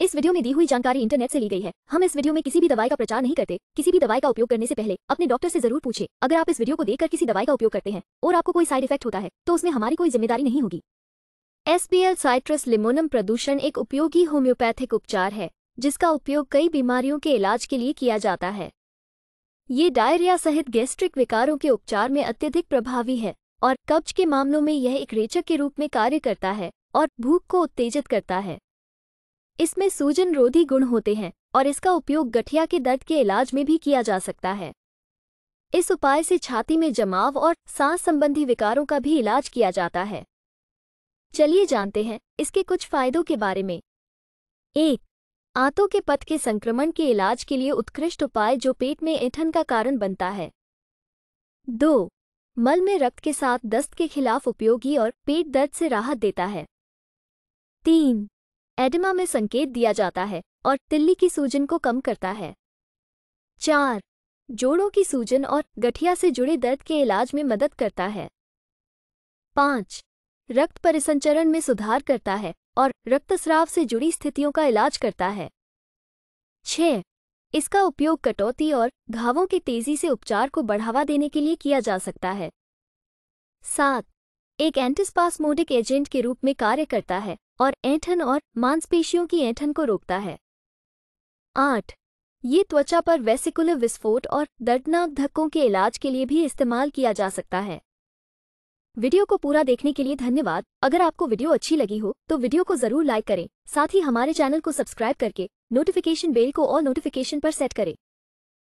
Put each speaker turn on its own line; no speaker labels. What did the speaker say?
इस वीडियो में दी हुई जानकारी इंटरनेट से ली गई है हम इस वीडियो में किसी भी दवाई का प्रचार नहीं करते किसी भी दवाई का उपयोग करने से पहले अपने डॉक्टर से जरूर पूछे अगर आप इस वीडियो को देखकर किसी दवाई का उपयोग करते हैं और आपको कोई साइड इफेक्ट होता है तो उसमें हमारी कोई जिम्मेदारी नहीं होगी एसपीएल साइट्रस लिमोनम प्रदूषण एक उपयोगी होम्योपैथिक उपचार है जिसका उपयोग कई बीमारियों के इलाज के लिए किया जाता है ये डायरिया सहित गैस्ट्रिक विकारों के उपचार में अत्यधिक प्रभावी है और कब्ज के मामलों में यह एक रेचक के रूप में कार्य करता है और भूख को उत्तेजित करता है इसमें सूजन रोधी गुण होते हैं और इसका उपयोग गठिया के दर्द के इलाज में भी किया जा सकता है इस उपाय से छाती में जमाव और सांस संबंधी विकारों का भी इलाज किया जाता है चलिए जानते हैं इसके कुछ फायदों के बारे में एक आंतों के पथ के संक्रमण के इलाज के लिए उत्कृष्ट उपाय जो पेट में ऐठन का कारण बनता है दो मल में रक्त के साथ दस्त के खिलाफ उपयोगी और पेट दर्द से राहत देता है तीन एडिमा में संकेत दिया जाता है और तिल्ली की सूजन को कम करता है चार जोड़ों की सूजन और गठिया से जुड़े दर्द के इलाज में मदद करता है पाँच रक्त परिसंचरण में सुधार करता है और रक्तस्राव से जुड़ी स्थितियों का इलाज करता है छ इसका उपयोग कटौती और घावों के तेजी से उपचार को बढ़ावा देने के लिए किया जा सकता है सात एक एंटिस्पास्मोडिक एजेंट के रूप में कार्य करता है और ऐंठन और मांसपेशियों की ऐंठन को रोकता है आठ ये त्वचा पर वेसिकुलर विस्फोट और दर्दनाक धक्कों के इलाज के लिए भी इस्तेमाल किया जा सकता है वीडियो को पूरा देखने के लिए धन्यवाद अगर आपको वीडियो अच्छी लगी हो तो वीडियो को जरूर लाइक करें साथ ही हमारे चैनल को सब्सक्राइब करके नोटिफिकेशन बेल को और नोटिफिकेशन पर सेट करें